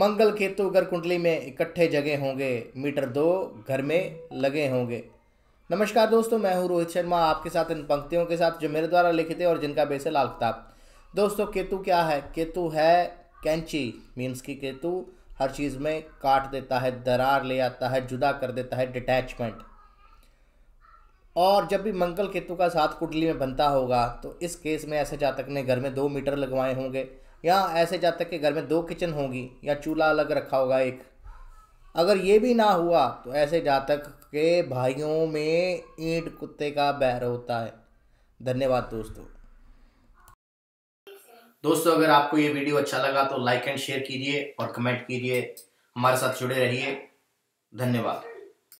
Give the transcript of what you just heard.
मंगल केतु घर कुंडली में इकट्ठे जगह होंगे मीटर दो घर में लगे होंगे नमस्कार दोस्तों मैं हूं रोहित शर्मा आपके साथ इन पंक्तियों के साथ जो मेरे द्वारा लिखे थे और जिनका बेस है लाल किताब दोस्तों केतु क्या है केतु है कैंची मीन्स की केतु हर चीज़ में काट देता है दरार ले आता है जुदा कर देता है डिटैचमेंट और जब भी मंगल केतु का साथ कुंडली में बनता होगा तो इस केस में ऐसे जातक ने घर में दो मीटर लगवाए होंगे या ऐसे जा तक के घर में दो किचन होगी या चूल्हा अलग रखा होगा एक अगर ये भी ना हुआ तो ऐसे जातक के भाइयों में ईंट कुत्ते का बैर होता है धन्यवाद दोस्तों दोस्तों अगर आपको ये वीडियो अच्छा लगा तो लाइक एंड शेयर कीजिए और कमेंट कीजिए हमारे साथ जुड़े रहिए धन्यवाद